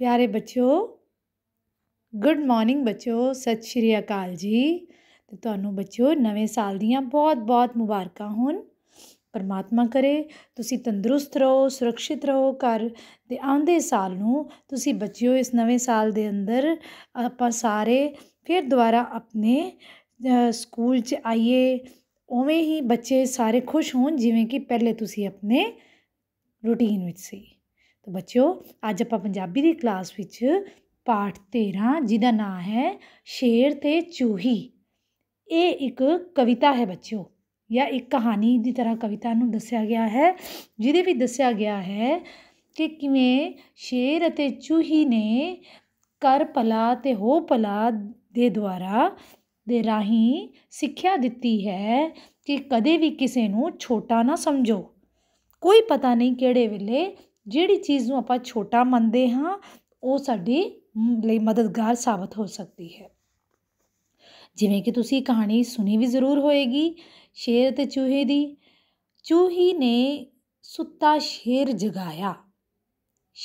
ਪਿਆਰੇ ਬੱਚਿਓ good morning ਬੱਚਿਓ ਸਤਿ ਸ਼੍ਰੀ ਅਕਾਲ ਜੀ ਤੇ ਤੁਹਾਨੂੰ ਬੱਚਿਓ ਨਵੇਂ ਸਾਲ ਦੀਆਂ ਬਹੁਤ-ਬਹੁਤ ਮੁਬਾਰਕਾਂ ਹੋਣ ਪਰਮਾਤਮਾ ਕਰੇ ਤੁਸੀਂ ਤੰਦਰੁਸਤ ਰਹੋ ਸੁਰੱਖਿਅਤ ਰਹੋ ਕਰ ਤੇ ਆਉਂਦੇ ਸਾਲ ਨੂੰ ਤੁਸੀਂ ਬੱਚਿਓ ਇਸ ਨਵੇਂ ਸਾਲ ਦੇ ਅੰਦਰ ਆਪਾਂ ਸਾਰੇ ਫਿਰ ਦੁਬਾਰਾ ਆਪਣੇ ਸਕੂਲ 'ਚ ਆਈਏ ਉਵੇਂ ਹੀ ਬੱਚੇ ਸਾਰੇ ਖੁਸ਼ ਹੋਣ ਜਿਵੇਂ ਕਿ ਪਹਿਲੇ ਤੁਸੀਂ ਆਪਣੇ ਰੁਟੀਨ ਵਿੱਚ ਸੀ ਤਾਂ ਬੱਚਿਓ ਅੱਜ ਆਪਾਂ ਪੰਜਾਬੀ ਦੀ ਕਲਾਸ ਵਿੱਚ ਪਾਠ 13 ਜਿਹਦਾ ਨਾਮ ਹੈ ਸ਼ੇਰ ਤੇ ਚੂਹੀ ਇਹ ਇੱਕ ਕਵਿਤਾ ਹੈ ਬੱਚਿਓ ਜਾਂ ਇੱਕ ਕਹਾਣੀ ਦੀ ਤਰ੍ਹਾਂ ਕਵਿਤਾ ਨੂੰ ਦੱਸਿਆ ਗਿਆ ਹੈ ਜਿਹਦੇ ਵੀ ਦੱਸਿਆ ਗਿਆ ਹੈ ਕਿ ਕਿਵੇਂ ਸ਼ੇਰ ਅਤੇ ਚੂਹੀ ਨੇ ਕਰ ਪਲਾ ਤੇ ਹੋ ਪਲਾ ਦੇ ਦੁਆਰਾ ਦੇ ਰਾਹੀਂ ਸਿੱਖਿਆ ਦਿੱਤੀ ਹੈ ਕਿ ਕਦੇ ਵੀ ਕਿਸੇ ਨੂੰ ਛੋਟਾ ਨਾ ਸਮਝੋ ਕੋਈ ਪਤਾ ਨਹੀਂ ਕਿਹੜੇ ਵੇਲੇ ਜਿਹੜੀ ਚੀਜ਼ ਨੂੰ ਆਪਾਂ ਛੋਟਾ ਮੰਨਦੇ ਹਾਂ ਉਹ ਸਾਡੇ ਲਈ ਮਦਦਗਾਰ ਸਾਬਤ ਹੋ ਸਕਦੀ ਹੈ ਜਿਵੇਂ ਕਿ ਤੁਸੀਂ ਕਹਾਣੀ ਸੁਣੀ ਵੀ ਜ਼ਰੂਰ ਹੋਏਗੀ ਸ਼ੇਰ ਤੇ ਚੂਹੇ ਦੀ ਚੂਹੀ ਨੇ ਸੁੱਤਾ ਸ਼ੇਰ ਜਗਾਇਆ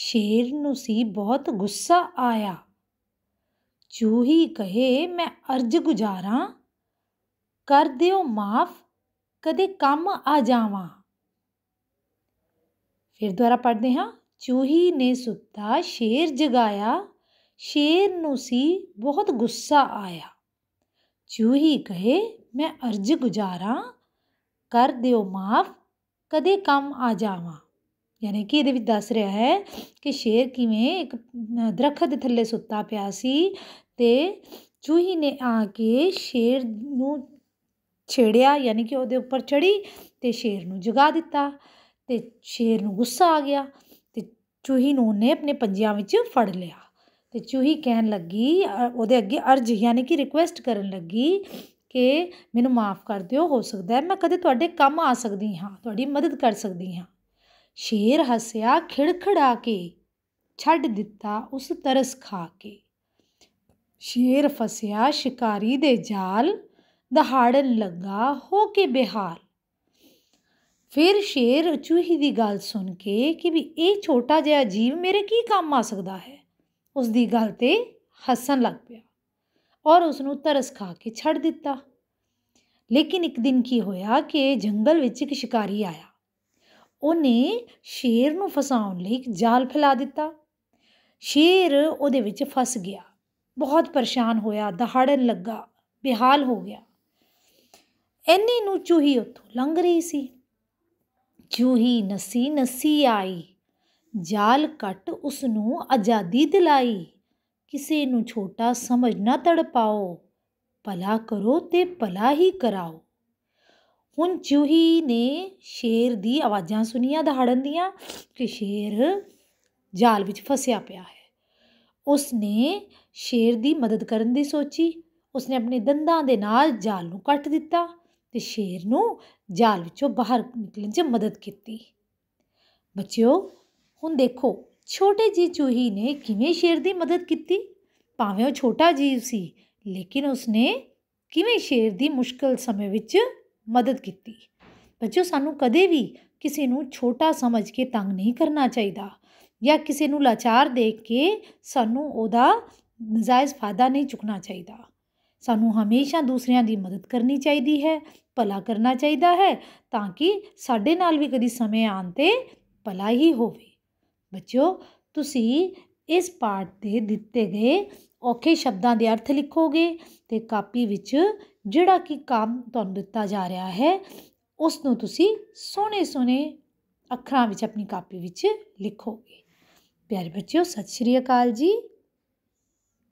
ਸ਼ੇਰ ਨੂੰ ਸੀ ਬਹੁਤ ਗੁੱਸਾ ਆਇਆ ਚੂਹੀ ਕਹੇ ਮੈਂ ਅਰਜ ਗੁਜ਼ਾਰਾਂ ਕਰ ਦਿਓ ਮਾਫ ਕਦੇ ਕੰਮ ਆ ਜਾਵਾਂ ਫਿਰ ਦੁਬਾਰਾ ਪੜ੍ਹਦੇ ਹਾਂ ਚੂਹੀ ਨੇ ਸੁੱਤਾ ਸ਼ੇਰ ਜਗਾਇਆ ਸ਼ੇਰ ਨੂੰ ਸੀ ਬਹੁਤ ਗੁੱਸਾ ਆਇਆ ਚੂਹੀ ਕਹੇ ਮੈਂ ਅਰਜ ਗੁਜ਼ਾਰਾਂ ਕਰ ਦਿਓ ਮਾਫ ਕਦੇ ਕੰਮ ਆ ਜਾਵਾਂ ਯਾਨੀ ਕਿ ਇਹਦੇ ਵਿੱਚ ਦੱਸ ਰਿਹਾ ਹੈ ਕਿ ਸ਼ੇਰ ਕਿਵੇਂ ਇੱਕ ਦਰਖਤ ਦੇ ਥੱਲੇ ਸੁੱਤਾ ਪਿਆ ਸੀ ਤੇ ਚੂਹੀ ਨੇ ਆ ਕੇ ਸ਼ੇਰ ਨੂੰ ਛੇੜਿਆ ਯਾਨੀ ਕਿ ਉਹਦੇ ਉੱਪਰ ਚੜੀ ਤੇ ਸ਼ੇਰ ਨੂੰ ਜਗਾ ਦਿੱਤਾ ਤੇ ਸ਼ੇਰ ਨੂੰ ਗੁੱਸਾ ਆ ਗਿਆ ਤੇ ਚੂਹੀ ਨੂੰ ਉਹਨੇ ਆਪਣੇ ਪੰਜਿਆਂ ਵਿੱਚ ਫੜ ਲਿਆ ਤੇ ਚੂਹੀ ਕਹਿਣ ਲੱਗੀ ਉਹਦੇ ਅੱਗੇ ਅਰਜ਼ ਯਾਨੀ ਕਿ ਰਿਕੁਐਸਟ ਕਰਨ ਲੱਗੀ ਕਿ ਮੈਨੂੰ ਮਾਫ ਕਰ ਦਿਓ ਹੋ ਸਕਦਾ ਮੈਂ ਕਦੇ ਤੁਹਾਡੇ ਕੰਮ ਆ ਸਕਦੀ ਹਾਂ ਤੁਹਾਡੀ ਮਦਦ ਕਰ ਸਕਦੀ ਹਾਂ ਸ਼ੇਰ ਹੱਸਿਆ ਖਿੜਖੜਾ ਕੇ ਛੱਡ ਦਿੱਤਾ ਉਸ ਤਰਸ ਖਾ ਕੇ ਸ਼ੇਰ ਫਸਿਆ ਸ਼ਿਕਾਰੀ ਦੇ ਜਾਲ ਦਹਾੜਨ ਲੱਗਾ ਹੋ ਕੇ ਬਿਹਾਲ ਫਿਰ ਸ਼ੇਰ ਚੂਹੀ ਦੀ ਗੱਲ ਸੁਣ ਕੇ ਕਿ ਵੀ ਇਹ ਛੋਟਾ ਜਿਹਾ ਜੀਵ ਮੇਰੇ ਕੀ ਕੰਮ ਆ ਸਕਦਾ ਹੈ ਉਸ ਦੀ ਗੱਲ ਤੇ ਹੱਸਣ ਲੱਗ ਪਿਆ ਔਰ ਉਸ ਨੂੰ ਤਰਸ ਖਾ ਕੇ ਛੱਡ ਦਿੱਤਾ ਲੇਕਿਨ ਇੱਕ ਦਿਨ ਕੀ ਹੋਇਆ ਕਿ ਜੰਗਲ ਵਿੱਚ ਇੱਕ ਸ਼ਿਕਾਰੀ ਆਇਆ ਉਹਨੇ ਸ਼ੇਰ ਨੂੰ ਫਸਾਉਣ ਲਈ ਇੱਕ ਜਾਲ ਫੈਲਾ ਦਿੱਤਾ ਸ਼ੇਰ ਉਹਦੇ ਵਿੱਚ ਫਸ ਗਿਆ ਬਹੁਤ ਪਰੇਸ਼ਾਨ ਹੋਇਆ ਦਹਾੜਨ ਲੱਗਾ ਬਿਹਾਲ ਹੋ ਗਿਆ ਐਨੇ ਨੂੰ ਚੂਹੀ ਉੱਥੋਂ ਲੰਘ ਰਹੀ ਸੀ ਹੀ ਨਸੀ ਨਸੀ ਆਈ ਜਾਲ ਕੱਟ ਉਸ ਨੂੰ ਆਜ਼ਾਦੀ ਦਿਲਾਈ ਕਿਸੇ ਨੂੰ ਛੋਟਾ ਸਮਝ ਨਾ ਤੜਪਾਓ ਭਲਾ ਕਰੋ ਤੇ ਭਲਾ ਹੀ ਕਰਾਓ ਹੁਣ ਚੂਹੀ ਨੇ ਸ਼ੇਰ ਦੀ ਆਵਾਜ਼ਾਂ ਸੁਨੀਆਂ ਦਹਾੜਨ ਦੀਆਂ ਕਿ ਸ਼ੇਰ ਜਾਲ ਵਿੱਚ ਫਸਿਆ ਪਿਆ ਹੈ ਉਸ ਨੇ ਸ਼ੇਰ ਦੀ ਮਦਦ ਕਰਨ ਦੀ ਸੋਚੀ ਉਸ ਨੇ ਆਪਣੇ ਦੰਦਾਂ ਦੇ ਨਾਲ ਜਾਲ ਨੂੰ ਕੱਟ ਦਿੱਤਾ ਤੇ ਸ਼ੇਰ ਨੂੰ ਜਾਲ ਵਿੱਚੋਂ ਬਾਹਰ ਨਿਕਲਣ 'ਚ ਮਦਦ ਕੀਤੀ ਬੱਚਿਓ ਹੁਣ ਦੇਖੋ ਛੋਟੇ ਜੀ ਚੂਹੀ ਨੇ ਕਿਵੇਂ ਸ਼ੇਰ ਦੀ ਮਦਦ ਕੀਤੀ ਭਾਵੇਂ ਉਹ ਛੋਟਾ ਜੀਵ ਸੀ ਲੇਕਿਨ ਉਸਨੇ ਕਿਵੇਂ ਸ਼ੇਰ ਦੀ ਮੁਸ਼ਕਲ ਸਮੇਂ ਵਿੱਚ ਮਦਦ ਕੀਤੀ ਬੱਚਿਓ ਸਾਨੂੰ ਕਦੇ ਵੀ ਕਿਸੇ ਨੂੰ ਛੋਟਾ ਸਮਝ ਕੇ ਤੰਗ ਨਹੀਂ ਕਰਨਾ ਚਾਹੀਦਾ ਜਾਂ ਕਿਸੇ ਨੂੰ ਲਾਚਾਰ ਦੇਖ ਕੇ ਸਾਨੂੰ ਉਹਦਾ ਨਜਾਇਜ਼ ਫਾਇਦਾ ਨਹੀਂ ਚੁਕਣਾ ਚਾਹੀਦਾ ਸਾਨੂੰ ਹਮੇਸ਼ਾ ਦੂਸਰਿਆਂ ਦੀ ਮਦਦ ਕਰਨੀ ਚਾਹੀਦੀ ਹੈ ਭਲਾ ਕਰਨਾ ਚਾਹੀਦਾ ਹੈ ਤਾਂ ਕਿ ਸਾਡੇ ਨਾਲ ਵੀ ਕਦੀ ਸਮੇਂ ਆਣ 'ਤੇ ਭਲਾ ਹੀ ਹੋਵੇ ਬੱਚਿਓ ਤੁਸੀਂ ਇਸ ਪਾਠ ਦੇ ਦਿੱਤੇ ਗਏ ਔਖੇ ਸ਼ਬਦਾਂ ਦੇ ਅਰਥ ਲਿਖੋਗੇ ਤੇ ਕਾਪੀ ਵਿੱਚ ਜਿਹੜਾ ਕਿ ਕੰਮ ਤੁਹਾਨੂੰ ਦਿੱਤਾ ਜਾ ਰਿਹਾ ਹੈ ਉਸ ਨੂੰ ਤੁਸੀਂ ਸੋਹਣੇ ਸੋਹਣੇ ਅੱਖਰਾਂ ਵਿੱਚ ਆਪਣੀ ਕਾਪੀ ਵਿੱਚ ਲਿਖੋਗੇ ਪਿਆਰੇ ਬੱਚਿਓ ਸਤਿ ਸ਼੍ਰੀ ਅਕਾਲ ਜੀ